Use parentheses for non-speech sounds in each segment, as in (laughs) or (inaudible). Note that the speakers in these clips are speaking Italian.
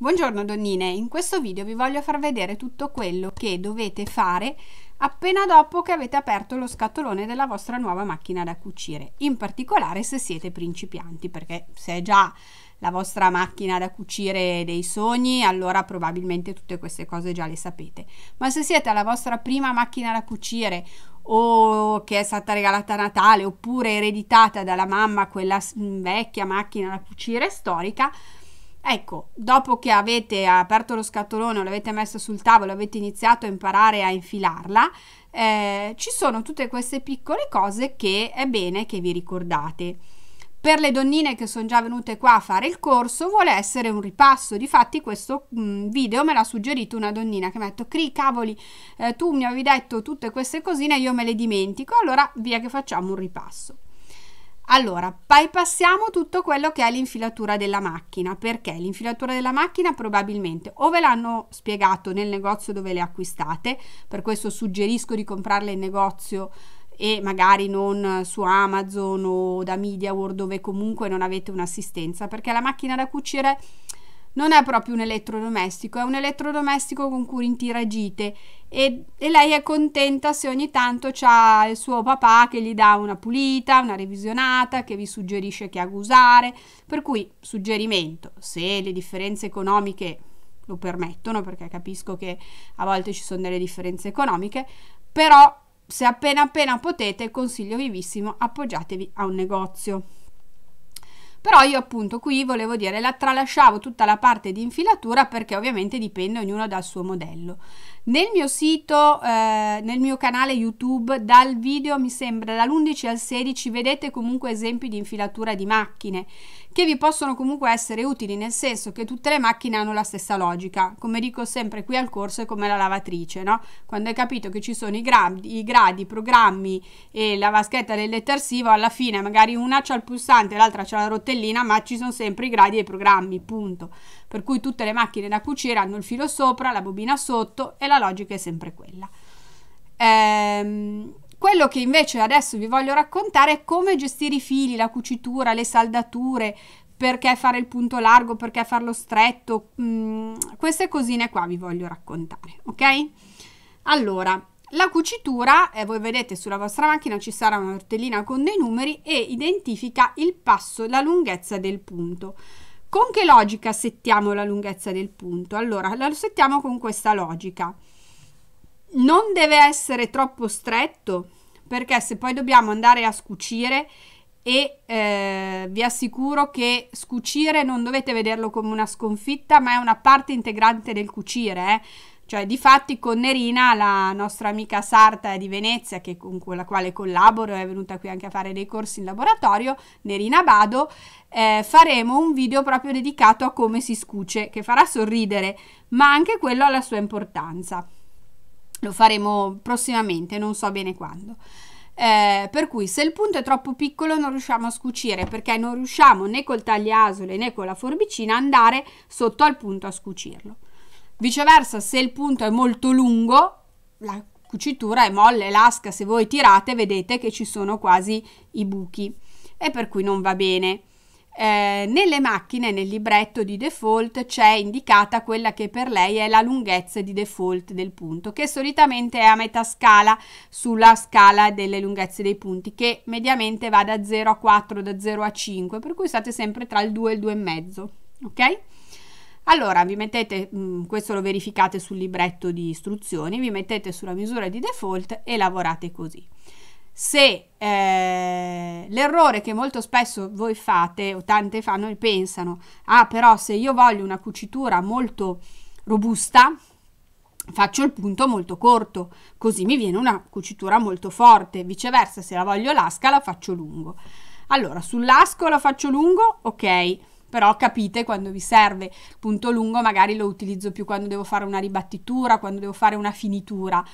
Buongiorno donnine, in questo video vi voglio far vedere tutto quello che dovete fare appena dopo che avete aperto lo scatolone della vostra nuova macchina da cucire, in particolare se siete principianti, perché se è già la vostra macchina da cucire dei sogni, allora probabilmente tutte queste cose già le sapete. Ma se siete alla vostra prima macchina da cucire o che è stata regalata a Natale oppure ereditata dalla mamma quella vecchia macchina da cucire storica, Ecco, dopo che avete aperto lo scatolone, l'avete messo sul tavolo, avete iniziato a imparare a infilarla, eh, ci sono tutte queste piccole cose che è bene che vi ricordate. Per le donnine che sono già venute qua a fare il corso vuole essere un ripasso, difatti questo mh, mm, video me l'ha suggerito una donnina che mi ha detto Cri cavoli, eh, tu mi avevi detto tutte queste cosine, io me le dimentico, allora via che facciamo un ripasso. Allora, bypassiamo tutto quello che è l'infilatura della macchina, perché l'infilatura della macchina probabilmente o ve l'hanno spiegato nel negozio dove le acquistate, per questo suggerisco di comprarle in negozio e magari non su Amazon o da MediaWorld dove comunque non avete un'assistenza, perché la macchina da cucire non è proprio un elettrodomestico, è un elettrodomestico con cui interagite e, e, lei è contenta se ogni tanto c'ha il suo papà che gli dà una pulita, una revisionata, che vi suggerisce che usare. Per cui, suggerimento, se le differenze economiche lo permettono, perché capisco che a volte ci sono delle differenze economiche, però se appena appena potete, consiglio vivissimo, appoggiatevi a un negozio. Però io appunto qui volevo dire la tralasciavo tutta la parte di infilatura perché ovviamente dipende ognuno dal suo modello. Nel mio sito, eh, nel mio canale YouTube, dal video mi sembra dall'11 al 16 vedete comunque esempi di infilatura di macchine che vi possono comunque essere utili nel senso che tutte le macchine hanno la stessa logica, come dico sempre qui al corso è come la lavatrice, no? quando hai capito che ci sono i gradi, i gradi, programmi e la vaschetta del detersivo, alla fine magari una c'ha il pulsante, l'altra c'ha la rotellina, ma ci sono sempre i gradi e i programmi, punto. Per cui tutte le macchine da cucire hanno il filo sopra, la bobina sotto e la logica è sempre quella. Ehm, quello che invece adesso vi voglio raccontare è come gestire i fili, la cucitura, le saldature, perché fare il punto largo, perché farlo stretto, mm, queste cosine qua vi voglio raccontare, ok? Allora, la cucitura, eh, voi vedete sulla vostra macchina ci sarà una tortellina con dei numeri e identifica il passo, la lunghezza del punto. Con che logica settiamo la lunghezza del punto? Allora, lo settiamo con questa logica non deve essere troppo stretto perché se poi dobbiamo andare a scucire e eh, vi assicuro che scucire non dovete vederlo come una sconfitta ma è una parte integrante del cucire eh? cioè di fatti con Nerina la nostra amica sarta di Venezia che con la quale collaboro è venuta qui anche a fare dei corsi in laboratorio Nerina Bado eh, faremo un video proprio dedicato a come si scuce che farà sorridere ma anche quello ha la sua importanza lo faremo prossimamente, non so bene quando. Eh, per cui se il punto è troppo piccolo non riusciamo a scucire perché non riusciamo né col tagliasole né con la forbicina andare sotto al punto a scucirlo. Viceversa, se il punto è molto lungo, la cucitura è molle, lasca, se voi tirate vedete che ci sono quasi i buchi e per cui non va bene eh, nelle macchine, nel libretto di default, c'è indicata quella che per lei è la lunghezza di default del punto, che solitamente è a metà scala sulla scala delle lunghezze dei punti, che mediamente va da 0 a 4, da 0 a 5, per cui state sempre tra il 2 e il 2,5, ok? Allora vi mettete, mh, mm, questo lo verificate sul libretto di istruzioni, vi mettete sulla misura di default e lavorate così se eh, l'errore che molto spesso voi fate o tante fanno e pensano, ah però se io voglio una cucitura molto robusta, faccio il punto molto corto, così mi viene una cucitura molto forte, viceversa se la voglio lasca la faccio lungo. Allora, sull'asco la faccio lungo, ok, però capite quando vi serve. Il punto lungo magari lo utilizzo più quando devo fare una ribattitura, quando devo fare una finitura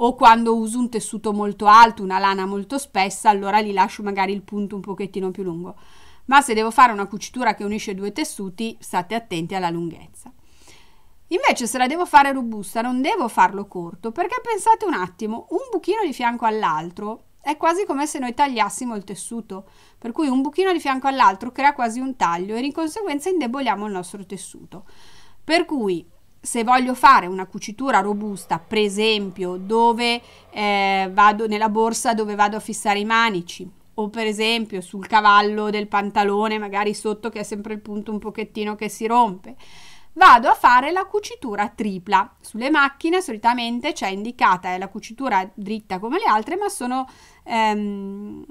o quando uso un tessuto molto alto, una lana molto spessa, allora li lascio magari il punto un pochettino più lungo. Ma se devo fare una cucitura che unisce due tessuti, state attenti alla lunghezza. Invece se la devo fare robusta non devo farlo corto perché pensate un attimo, un buchino di fianco all'altro è quasi come se noi tagliassimo il tessuto, per cui un buchino di fianco all'altro crea quasi un taglio e in conseguenza indeboliamo il nostro tessuto. Per cui se voglio fare una cucitura robusta, per esempio dove eh, vado nella borsa dove vado a fissare i manici, o per esempio sul cavallo del pantalone, magari sotto che è sempre il punto un pochettino che si rompe, vado a fare la cucitura tripla. Sulle macchine solitamente c'è indicata eh, la cucitura dritta come le altre, ma sono ehm,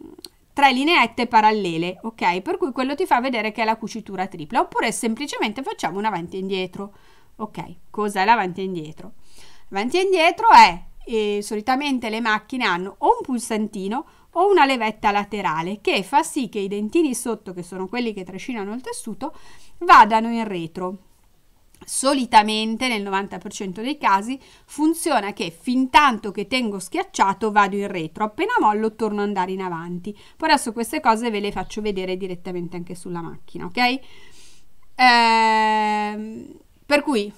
tre lineette parallele, ok? Per cui quello ti fa vedere che è la cucitura tripla, oppure semplicemente facciamo un avanti e indietro. Ok, cos'è l'avanti e indietro? L'avanti e indietro è, eh, solitamente le macchine hanno o un pulsantino o una levetta laterale che fa sì che i dentini sotto, che sono quelli che trascinano il tessuto, vadano in retro, Solitamente nel 90% dei casi funziona che fin tanto che tengo schiacciato vado in retro, appena mollo torno ad andare in avanti. Poi adesso queste cose ve le faccio vedere direttamente anche sulla macchina, ok? Ehm, per cui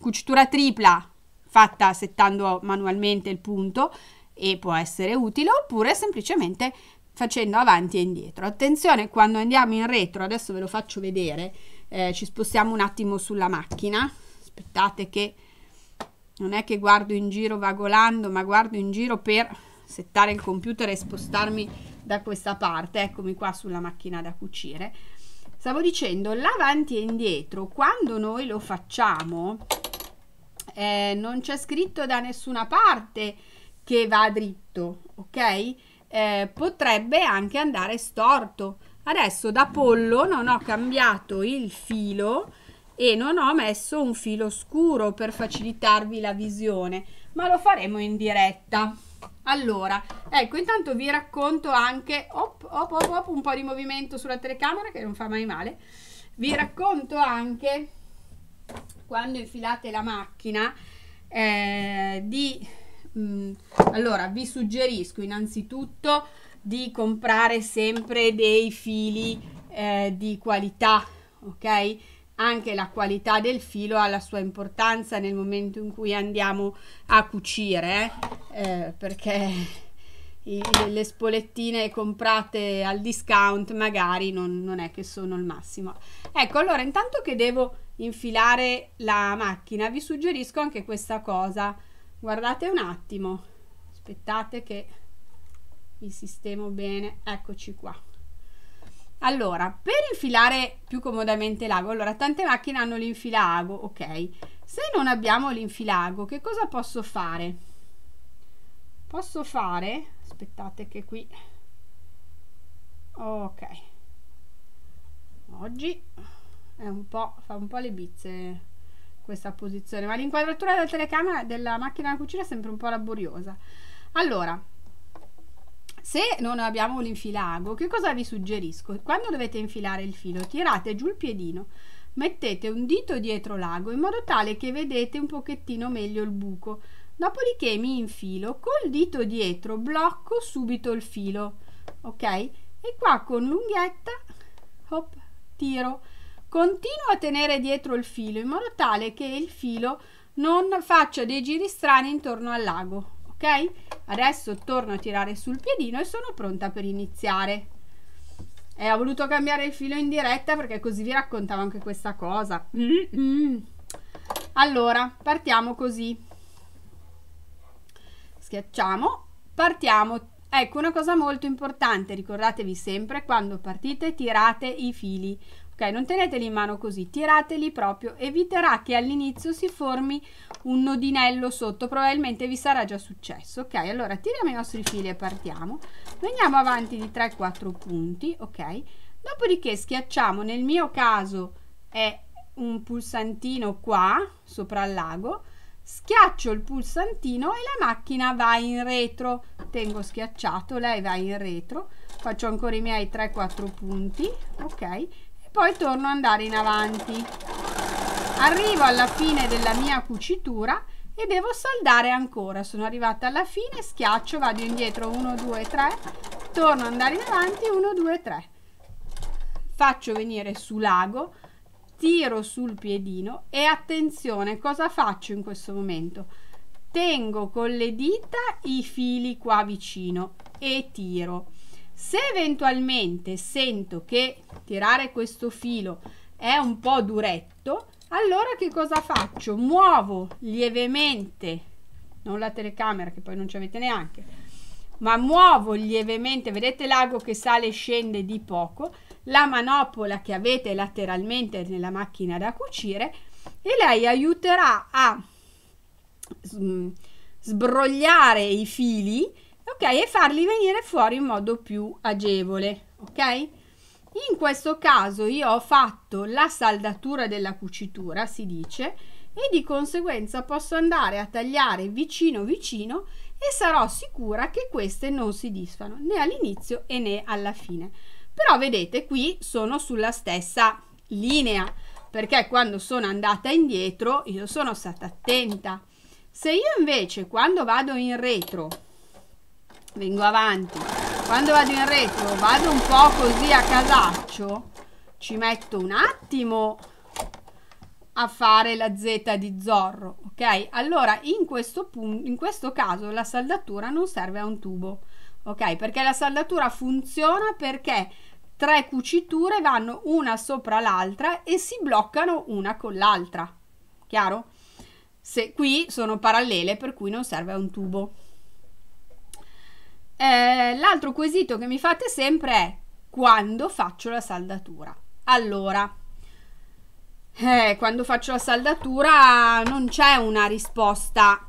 cucitura tripla fatta settando manualmente il punto e può essere utile oppure semplicemente facendo avanti e indietro. Attenzione quando andiamo in retro, adesso ve lo faccio vedere eh, ci spostiamo un attimo sulla macchina aspettate che non è che guardo in giro vagolando ma guardo in giro per settare il computer e spostarmi da questa parte eccomi qua sulla macchina da cucire stavo dicendo l'avanti e indietro quando noi lo facciamo eh, non c'è scritto da nessuna parte che va dritto ok eh, potrebbe anche andare storto Adesso da pollo non ho cambiato il filo e non ho messo un filo scuro per facilitarvi la visione, ma lo faremo in diretta. Allora, ecco, intanto vi racconto anche op, op, op, op, un po' di movimento sulla telecamera che non fa mai male. Vi racconto anche quando infilate la macchina eh, di mh, mm, allora vi suggerisco innanzitutto di comprare sempre dei fili eh, di qualità, ok? Anche la qualità del filo ha la sua importanza nel momento in cui andiamo a cucire, eh, eh perché (laughs) i, le spolettine comprate al discount magari non, non è che sono il massimo. Ecco, allora intanto che devo infilare la macchina vi suggerisco anche questa cosa guardate un attimo aspettate che vi sistemo bene eccoci qua allora per infilare più comodamente l'ago allora tante macchine hanno l'infilago ok se non abbiamo l'infilago che cosa posso fare posso fare aspettate che qui ok oggi è un po' fa un po' le bizze questa posizione ma l'inquadratura della telecamera della macchina da cucina è sempre un po' laboriosa allora se non abbiamo l'infilago, che cosa vi suggerisco? Quando dovete infilare il filo, tirate giù il piedino, mettete un dito dietro l'ago in modo tale che vedete un pochettino meglio il buco. Dopodiché mi infilo col dito dietro, blocco subito il filo, ok? E qua con l'unghietta, hop, tiro. Continuo a tenere dietro il filo in modo tale che il filo non faccia dei giri strani intorno al lago, adesso torno a tirare sul piedino e sono pronta per iniziare e eh, ho voluto cambiare il filo in diretta perché così vi raccontavo anche questa cosa mm -mm. allora partiamo così schiacciamo partiamo ecco una cosa molto importante ricordatevi sempre quando partite tirate i fili ok non teneteli in mano così tirateli proprio eviterà che all'inizio si formi un nodinello sotto probabilmente vi sarà già successo ok allora tiriamo i nostri fili e partiamo noi andiamo avanti di 3 4 punti ok dopodiché schiacciamo nel mio caso è un pulsantino qua sopra il lago schiaccio il pulsantino e la macchina va in retro tengo schiacciato lei va in retro faccio ancora i miei 3 4 punti ok poi torno ad andare in avanti arrivo alla fine della mia cucitura e devo saldare ancora sono arrivata alla fine schiaccio vado indietro 1 2 3 torno ad andare in avanti 1 2 3 faccio venire su lago tiro sul piedino e attenzione cosa faccio in questo momento tengo con le dita i fili qua vicino e tiro se eventualmente sento che tirare questo filo è un po' duretto, allora che cosa faccio? Muovo lievemente, non la telecamera che poi non ci avete neanche, ma muovo lievemente, vedete l'ago che sale e scende di poco, la manopola che avete lateralmente nella macchina da cucire e lei aiuterà a mm, sbrogliare i fili ok e farli venire fuori in modo più agevole ok in questo caso io ho fatto la saldatura della cucitura si dice e di conseguenza posso andare a tagliare vicino vicino e sarò sicura che queste non si disfano né all'inizio e né alla fine però vedete qui sono sulla stessa linea perché quando sono andata indietro io sono stata attenta se io invece quando vado in retro vengo avanti quando vado in retro vado un po' così a casaccio ci metto un attimo a fare la Z di Zorro ok allora in questo punto in questo caso la saldatura non serve a un tubo ok perché la saldatura funziona perché tre cuciture vanno una sopra l'altra e si bloccano una con l'altra chiaro se qui sono parallele per cui non serve a un tubo eh, l'altro quesito che mi fate sempre è quando faccio la saldatura. Allora, eh, quando faccio la saldatura non c'è una risposta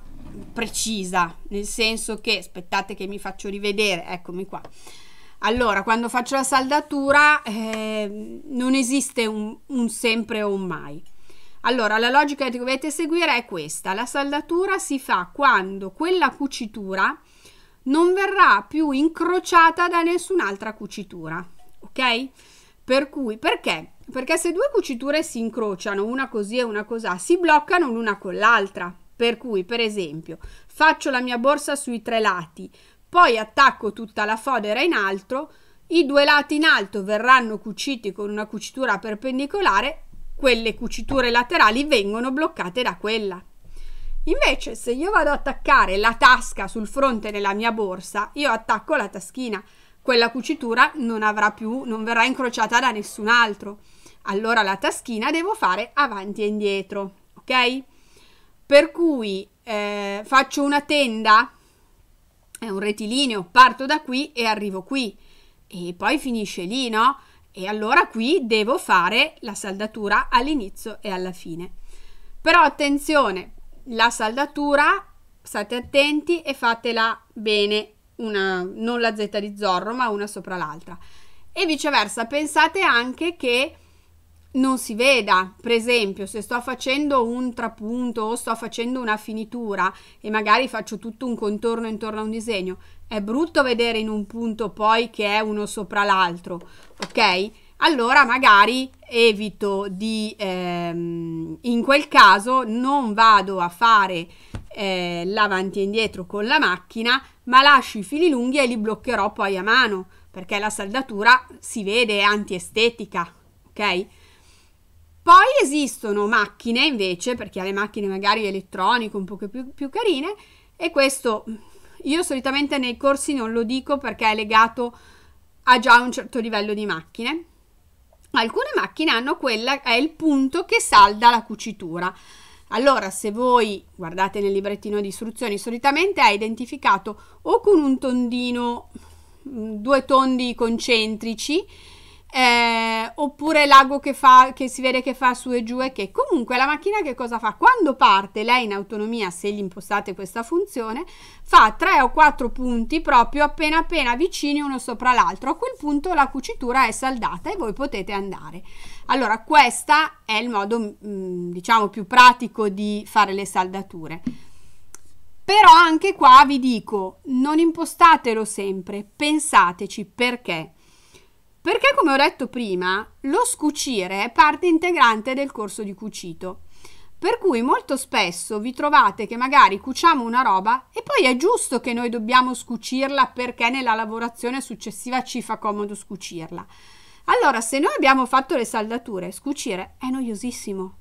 precisa, nel senso che aspettate che mi faccio rivedere, eccomi qua. Allora, quando faccio la saldatura eh, non esiste un, un sempre o un mai. Allora, la logica che dovete seguire è questa. La saldatura si fa quando quella cucitura non verrà più incrociata da nessun'altra cucitura, ok? Per cui, perché? Perché se due cuciture si incrociano, una così e una così, si bloccano l'una con l'altra. Per cui, per esempio, faccio la mia borsa sui tre lati, poi attacco tutta la fodera in alto, i due lati in alto verranno cuciti con una cucitura perpendicolare, quelle cuciture laterali vengono bloccate da quella. Invece se io vado ad attaccare la tasca sul fronte della mia borsa, io attacco la taschina. Quella cucitura non avrà più, non verrà incrociata da nessun altro. Allora la taschina devo fare avanti e indietro, ok? Per cui eh, faccio una tenda, è un rettilineo, parto da qui e arrivo qui e poi finisce lì, no? E allora qui devo fare la saldatura all'inizio e alla fine. Però attenzione, la saldatura state attenti e fatela bene una non la z di zorro ma una sopra l'altra e viceversa pensate anche che non si veda per esempio se sto facendo un trapunto o sto facendo una finitura e magari faccio tutto un contorno intorno a un disegno è brutto vedere in un punto poi che è uno sopra l'altro ok allora magari evito di, ehm, in quel caso non vado a fare eh, l'avanti e indietro con la macchina, ma lascio i fili lunghi e li bloccherò poi a mano, perché la saldatura si vede è antiestetica, ok? Poi esistono macchine invece, perché le macchine magari elettroniche un po' più, più carine, e questo io solitamente nei corsi non lo dico perché è legato a già un certo livello di macchine alcune macchine hanno quella è il punto che salda la cucitura allora se voi guardate nel librettino di istruzioni solitamente è identificato o con un tondino mm, due tondi concentrici eh, oppure l'ago che, fa, che si vede che fa su e giù e che comunque la macchina che cosa fa? Quando parte lei in autonomia, se gli impostate questa funzione, fa 3 o 4 punti proprio appena appena vicini uno sopra l'altro, a quel punto la cucitura è saldata e voi potete andare. Allora questo è il modo mm, diciamo più pratico di fare le saldature. Però anche qua vi dico, non impostatelo sempre, pensateci perché perché come ho detto prima, lo scucire è parte integrante del corso di cucito. Per cui molto spesso vi trovate che magari cuciamo una roba e poi è giusto che noi dobbiamo scucirla perché nella lavorazione successiva ci fa comodo scucirla. Allora, se noi abbiamo fatto le saldature, scucire è noiosissimo.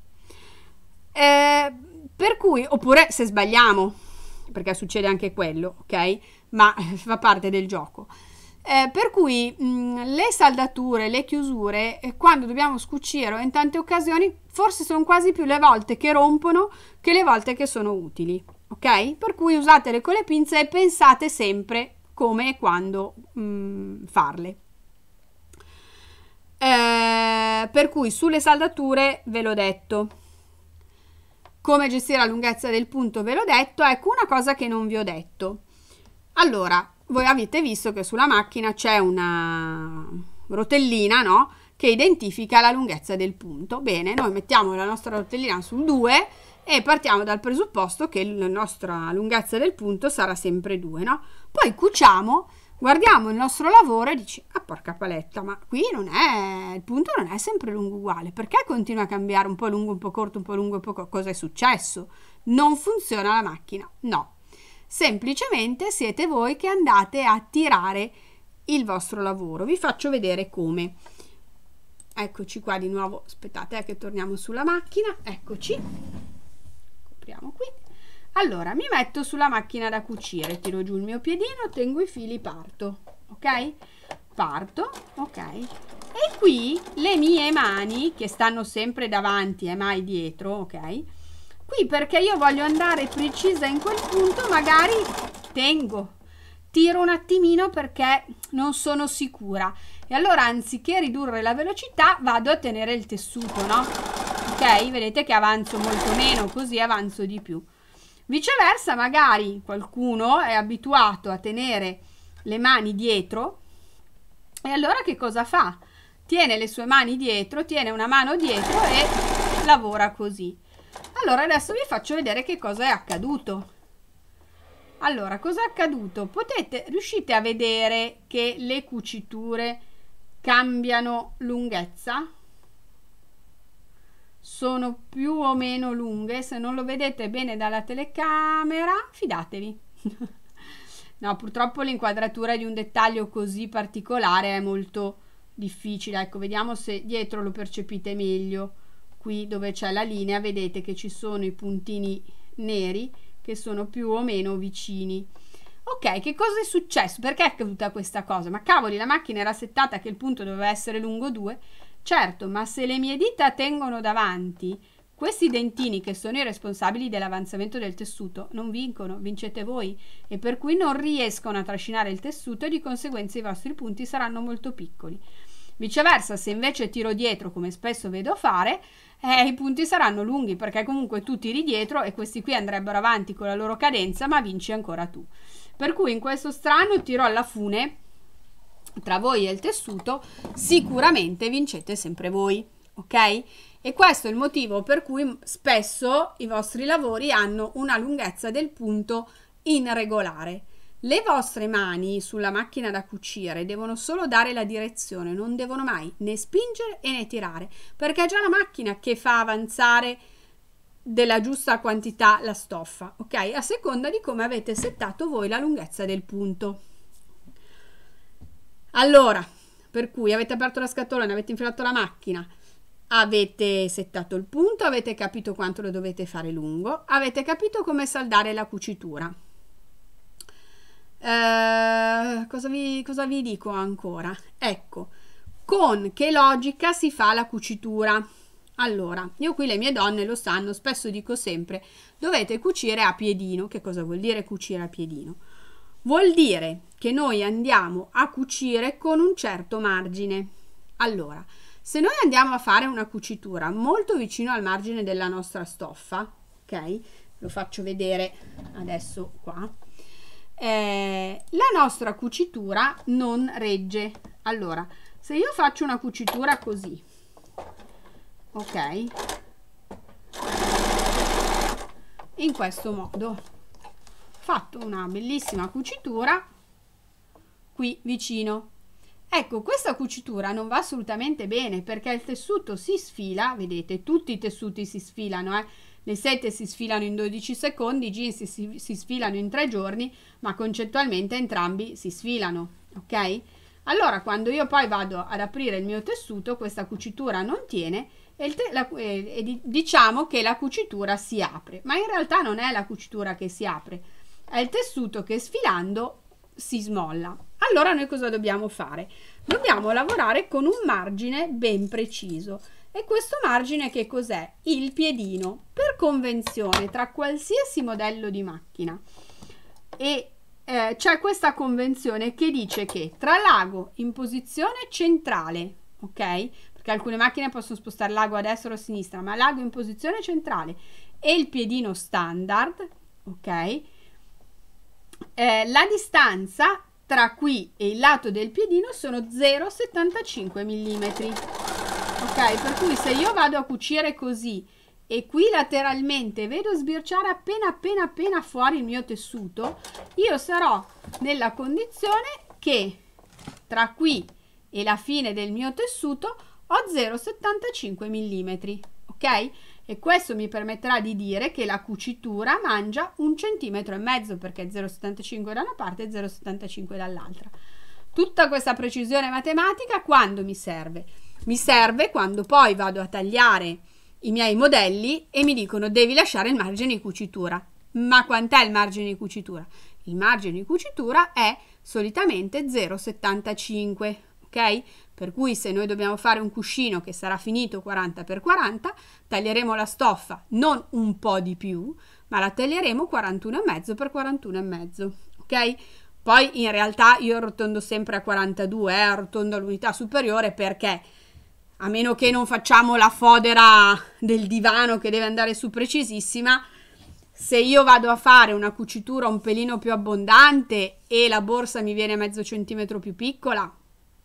Eh, per cui, oppure se sbagliamo, perché succede anche quello, ok? Ma (laughs) fa parte del gioco. Eh, per cui mh, mm, le saldature, le chiusure, eh, quando dobbiamo scucire o in tante occasioni, forse sono quasi più le volte che rompono che le volte che sono utili. Ok? Per cui usatele con le pinze e pensate sempre come e quando mh, mm, farle. Eh, per cui sulle saldature ve l'ho detto. Come gestire la lunghezza del punto ve l'ho detto. Ecco una cosa che non vi ho detto. Allora, voi avete visto che sulla macchina c'è una rotellina, no? Che identifica la lunghezza del punto. Bene, noi mettiamo la nostra rotellina sul 2 e partiamo dal presupposto che la nostra lunghezza del punto sarà sempre 2, no? Poi cuciamo, guardiamo il nostro lavoro e dici, ah porca paletta, ma qui non è, il punto non è sempre lungo uguale, perché continua a cambiare un po' lungo, un po' corto, un po' lungo, un po' co cosa è successo? Non funziona la macchina? No, semplicemente siete voi che andate a tirare il vostro lavoro. Vi faccio vedere come. Eccoci qua di nuovo, aspettate eh, che torniamo sulla macchina, eccoci, copriamo qui. Allora, mi metto sulla macchina da cucire, tiro giù il mio piedino, tengo i fili, parto, ok? Parto, ok? E qui le mie mani, che stanno sempre davanti e mai dietro, ok? qui perché io voglio andare precisa in quel punto, magari tengo, tiro un attimino perché non sono sicura. E allora anziché ridurre la velocità vado a tenere il tessuto, no? Ok, vedete che avanzo molto meno, così avanzo di più. Viceversa, magari qualcuno è abituato a tenere le mani dietro e allora che cosa fa? Tiene le sue mani dietro, tiene una mano dietro e lavora così. Allora adesso vi faccio vedere che cosa è accaduto. Allora, cosa è accaduto? Potete, riuscite a vedere che le cuciture cambiano lunghezza? Sono più o meno lunghe, se non lo vedete bene dalla telecamera, fidatevi. (laughs) no, purtroppo l'inquadratura di un dettaglio così particolare è molto difficile. Ecco, vediamo se dietro lo percepite meglio qui dove c'è la linea vedete che ci sono i puntini neri che sono più o meno vicini ok che cosa è successo perché è accaduta questa cosa ma cavoli la macchina era settata che il punto doveva essere lungo 2 certo ma se le mie dita tengono davanti questi dentini che sono i responsabili dell'avanzamento del tessuto non vincono, vincete voi e per cui non riescono a trascinare il tessuto e di conseguenza i vostri punti saranno molto piccoli. Viceversa, se invece tiro dietro, come spesso vedo fare, eh, i punti saranno lunghi perché comunque tu tiri dietro e questi qui andrebbero avanti con la loro cadenza, ma vinci ancora tu. Per cui in questo strano tiro alla fune tra voi e il tessuto, sicuramente vincete sempre voi, ok? E questo è il motivo per cui spesso i vostri lavori hanno una lunghezza del punto in regolare. Le vostre mani sulla macchina da cucire devono solo dare la direzione, non devono mai né spingere né tirare, perché è già la macchina che fa avanzare della giusta quantità la stoffa, ok? A seconda di come avete settato voi la lunghezza del punto. Allora, per cui avete aperto la scatola, ne avete infilato la macchina, avete settato il punto, avete capito quanto lo dovete fare lungo, avete capito come saldare la cucitura. Eh, cosa, vi, cosa vi dico ancora? Ecco, con che logica si fa la cucitura? Allora, io qui le mie donne lo sanno, spesso dico sempre, dovete cucire a piedino. Che cosa vuol dire cucire a piedino? Vuol dire che noi andiamo a cucire con un certo margine. Allora, se noi andiamo a fare una cucitura molto vicino al margine della nostra stoffa, ok? Lo faccio vedere adesso qua eh, la nostra cucitura non regge allora se io faccio una cucitura così ok in questo modo fatto una bellissima cucitura qui vicino ecco questa cucitura non va assolutamente bene perché il tessuto si sfila vedete tutti i tessuti si sfilano eh le sette si sfilano in 12 secondi, i jeans si, si sfilano in 3 giorni, ma concettualmente entrambi si sfilano, ok? Allora quando io poi vado ad aprire il mio tessuto, questa cucitura non tiene e, la, e, e diciamo che la cucitura si apre, ma in realtà non è la cucitura che si apre, è il tessuto che sfilando si smolla. Allora noi cosa dobbiamo fare? Dobbiamo lavorare con un margine ben preciso. E questo margine che cos'è? Il piedino. Per convenzione tra qualsiasi modello di macchina e eh, c'è questa convenzione che dice che tra l'ago in posizione centrale, ok? Perché alcune macchine possono spostare l'ago a destra o a sinistra, ma l'ago in posizione centrale e il piedino standard, ok? Eh, la distanza tra qui e il lato del piedino sono 0,75 mm ok per cui se io vado a cucire così e qui lateralmente vedo sbirciare appena appena appena fuori il mio tessuto io sarò nella condizione che tra qui e la fine del mio tessuto ho 0,75 mm ok e questo mi permetterà di dire che la cucitura mangia un centimetro e mezzo perché 0,75 da una parte e 0,75 dall'altra tutta questa precisione matematica quando mi serve? mi serve quando poi vado a tagliare i miei modelli e mi dicono devi lasciare il margine di cucitura. Ma quant'è il margine di cucitura? Il margine di cucitura è solitamente 0,75, ok? Per cui se noi dobbiamo fare un cuscino che sarà finito 40x40, taglieremo la stoffa non un po' di più, ma la taglieremo 41,5x41,5, ok? Poi in realtà io arrotondo sempre a 42, eh, arrotondo all'unità superiore perché a meno che non facciamo la fodera del divano che deve andare su precisissima, se io vado a fare una cucitura un pelino più abbondante e la borsa mi viene mezzo centimetro più piccola,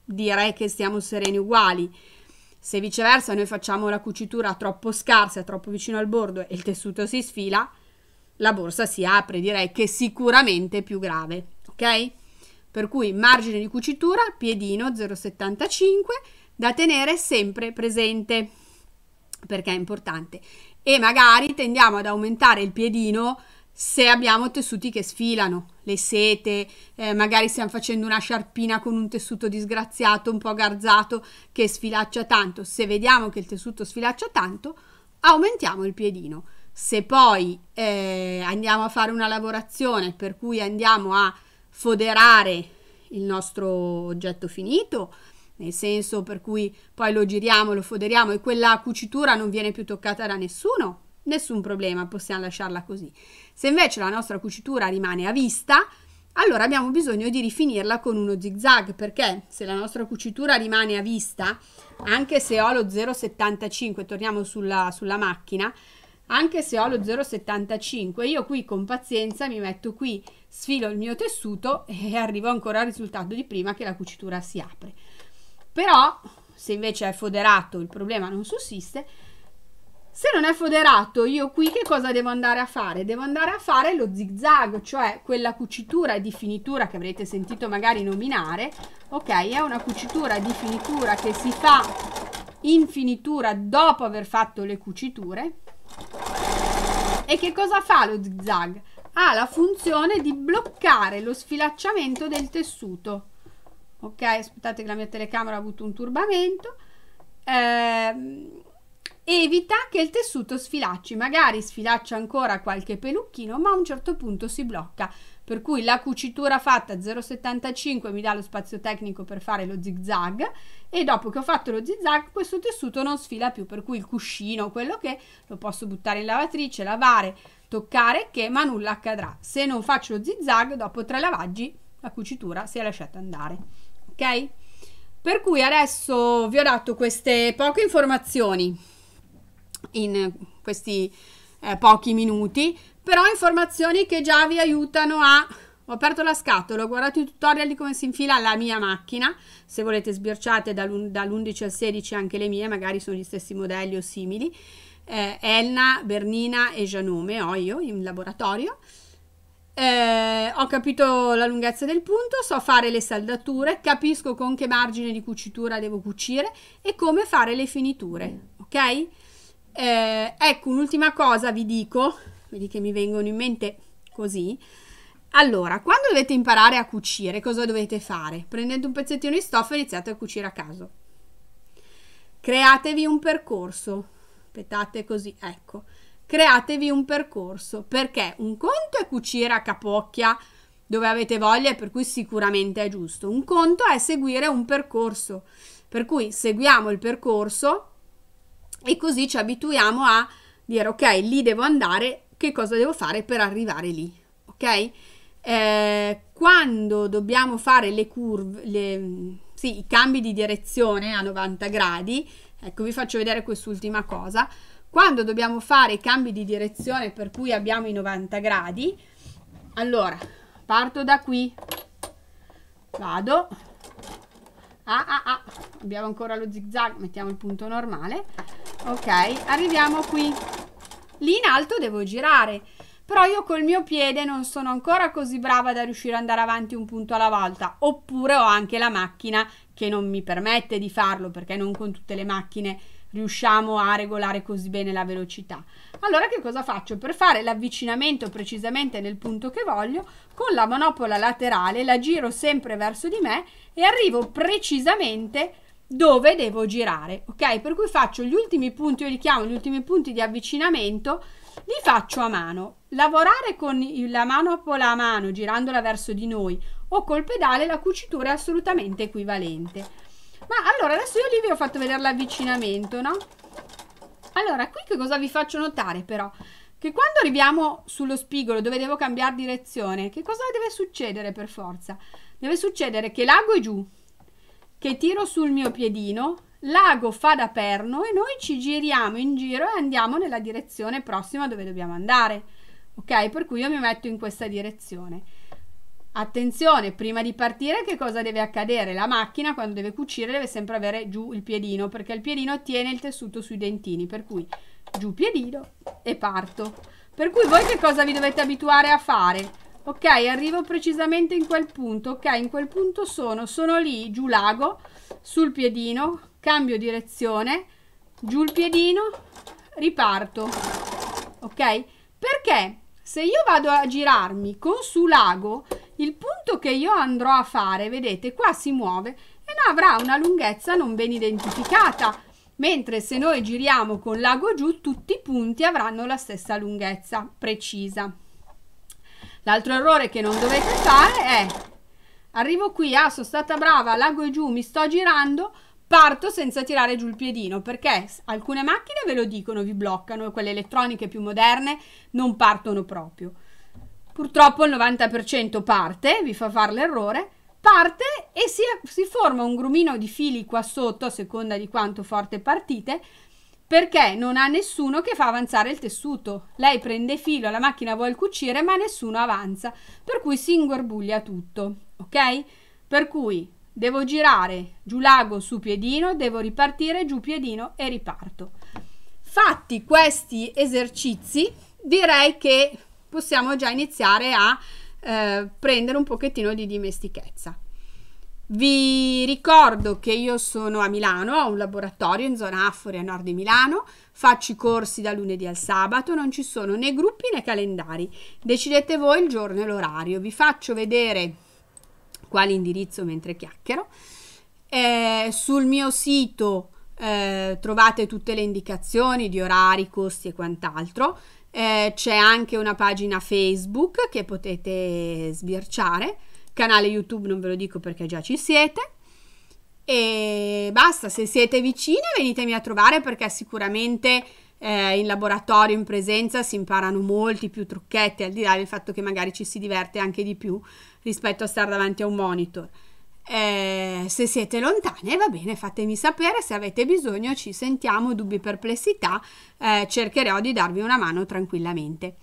direi che stiamo sereni uguali. Se viceversa noi facciamo la cucitura troppo scarsa, troppo vicino al bordo e il tessuto si sfila, la borsa si apre, direi che è sicuramente più grave, ok? Per cui margine di cucitura, piedino 0,75, da tenere sempre presente perché è importante e magari tendiamo ad aumentare il piedino se abbiamo tessuti che sfilano, le sete, eh, magari stiamo facendo una sciarpina con un tessuto disgraziato, un po' garzato che sfilaccia tanto. Se vediamo che il tessuto sfilaccia tanto, aumentiamo il piedino. Se poi eh, andiamo a fare una lavorazione per cui andiamo a foderare il nostro oggetto finito, nel senso per cui poi lo giriamo, lo foderiamo e quella cucitura non viene più toccata da nessuno, nessun problema, possiamo lasciarla così. Se invece la nostra cucitura rimane a vista, allora abbiamo bisogno di rifinirla con uno zigzag perché se la nostra cucitura rimane a vista, anche se ho lo 0,75, torniamo sulla, sulla macchina, anche se ho lo 0,75 io qui con pazienza mi metto qui sfilo il mio tessuto e arrivo ancora al risultato di prima che la cucitura si apre però se invece è foderato il problema non sussiste. Se non è foderato io qui che cosa devo andare a fare? Devo andare a fare lo zigzag, cioè quella cucitura di finitura che avrete sentito magari nominare. Ok, è una cucitura di finitura che si fa in finitura dopo aver fatto le cuciture. E che cosa fa lo zigzag? Ha la funzione di bloccare lo sfilacciamento del tessuto ok aspettate che la mia telecamera ha avuto un turbamento eh, evita che il tessuto sfilacci magari sfilaccia ancora qualche pelucchino ma a un certo punto si blocca per cui la cucitura fatta 0,75 mi dà lo spazio tecnico per fare lo zigzag e dopo che ho fatto lo zigzag questo tessuto non sfila più per cui il cuscino quello che lo posso buttare in lavatrice lavare toccare che ma nulla accadrà se non faccio lo zigzag dopo tre lavaggi la cucitura si è lasciata andare ok? Per cui adesso vi ho dato queste poche informazioni in questi eh, pochi minuti, però informazioni che già vi aiutano a... Ho aperto la scatola, ho guardato i tutorial di come si infila la mia macchina, se volete sbirciate dall'11 al 16 anche le mie, magari sono gli stessi modelli o simili. Eh, Elna, Bernina e Gianome ho io in laboratorio. Eh, ho capito la lunghezza del punto, so fare le saldature, capisco con che margine di cucitura devo cucire e come fare le finiture, ok? Eh, ecco, un'ultima cosa vi dico, vedi che mi vengono in mente così. Allora, quando dovete imparare a cucire, cosa dovete fare? Prendete un pezzettino di stoffa e iniziate a cucire a caso. Createvi un percorso, aspettate così, ecco createvi un percorso, perché un conto è cucire a capocchia dove avete voglia e per cui sicuramente è giusto, un conto è seguire un percorso, per cui seguiamo il percorso e così ci abituiamo a dire ok, lì devo andare, che cosa devo fare per arrivare lì, ok? Eh, quando dobbiamo fare le curve, le, sì, i cambi di direzione a 90 gradi, ecco vi faccio vedere quest'ultima cosa, quando dobbiamo fare i cambi di direzione per cui abbiamo i 90 gradi, allora parto da qui, vado, ah, ah, ah, abbiamo ancora lo zig zag mettiamo il punto normale, ok, arriviamo qui, lì in alto devo girare, però io col mio piede non sono ancora così brava da riuscire ad andare avanti un punto alla volta, oppure ho anche la macchina che non mi permette di farlo perché non con tutte le macchine riusciamo a regolare così bene la velocità. Allora che cosa faccio? Per fare l'avvicinamento precisamente nel punto che voglio, con la manopola laterale la giro sempre verso di me e arrivo precisamente dove devo girare, ok? Per cui faccio gli ultimi punti, io li chiamo gli ultimi punti di avvicinamento, li faccio a mano. Lavorare con la manopola a mano, girandola verso di noi, o col pedale, la cucitura è assolutamente equivalente. Ma allora, adesso io lì vi ho fatto vedere l'avvicinamento, no? Allora, qui che cosa vi faccio notare però? Che quando arriviamo sullo spigolo dove devo cambiare direzione, che cosa deve succedere per forza? Deve succedere che l'ago è giù, che tiro sul mio piedino, l'ago fa da perno e noi ci giriamo in giro e andiamo nella direzione prossima dove dobbiamo andare. Ok? Per cui io mi metto in questa direzione. Attenzione, prima di partire che cosa deve accadere? La macchina quando deve cucire deve sempre avere giù il piedino perché il piedino tiene il tessuto sui dentini, per cui giù piedino e parto. Per cui voi che cosa vi dovete abituare a fare? Ok, arrivo precisamente in quel punto, ok, in quel punto sono, sono lì giù lago, sul piedino, cambio direzione, giù il piedino, riparto, ok? Perché? se io vado a girarmi con su lago il punto che io andrò a fare vedete qua si muove e avrà una lunghezza non ben identificata mentre se noi giriamo con lago giù tutti i punti avranno la stessa lunghezza precisa l'altro errore che non dovete fare è arrivo qui ah sono stata brava lago giù mi sto girando parto senza tirare giù il piedino perché alcune macchine ve lo dicono, vi bloccano, quelle elettroniche più moderne non partono proprio. Purtroppo il 90% parte, vi fa fare l'errore, parte e si, si, forma un grumino di fili qua sotto a seconda di quanto forte partite perché non ha nessuno che fa avanzare il tessuto. Lei prende filo, la macchina vuole cucire ma nessuno avanza, per cui si ingorbuglia tutto, ok? Per cui Devo girare giù lago su piedino, devo ripartire giù piedino e riparto. Fatti questi esercizi, direi che possiamo già iniziare a eh, prendere un pochettino di dimestichezza. Vi ricordo che io sono a Milano, ho un laboratorio in zona Afori a nord di Milano, faccio i corsi da lunedì al sabato, non ci sono né gruppi né calendari. Decidete voi il giorno e l'orario. Vi faccio vedere quale indirizzo mentre chiacchiero. Eh, sul mio sito eh, trovate tutte le indicazioni di orari, costi e quant'altro. Eh, c'è anche una pagina Facebook che potete sbirciare. Canale YouTube non ve lo dico perché già ci siete. E basta, se siete vicine venitemi a trovare perché sicuramente eh, in laboratorio, in presenza, si imparano molti più trucchetti, al di là del fatto che magari ci si diverte anche di più rispetto a stare davanti a un monitor. Eh, se siete lontane, va bene, fatemi sapere se avete bisogno, ci sentiamo, dubbi, perplessità, eh, cercherò di darvi una mano tranquillamente.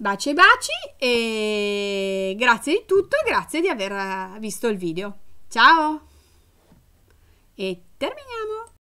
Baci e baci e grazie di tutto, grazie di aver eh, visto il video. Ciao! E terminiamo!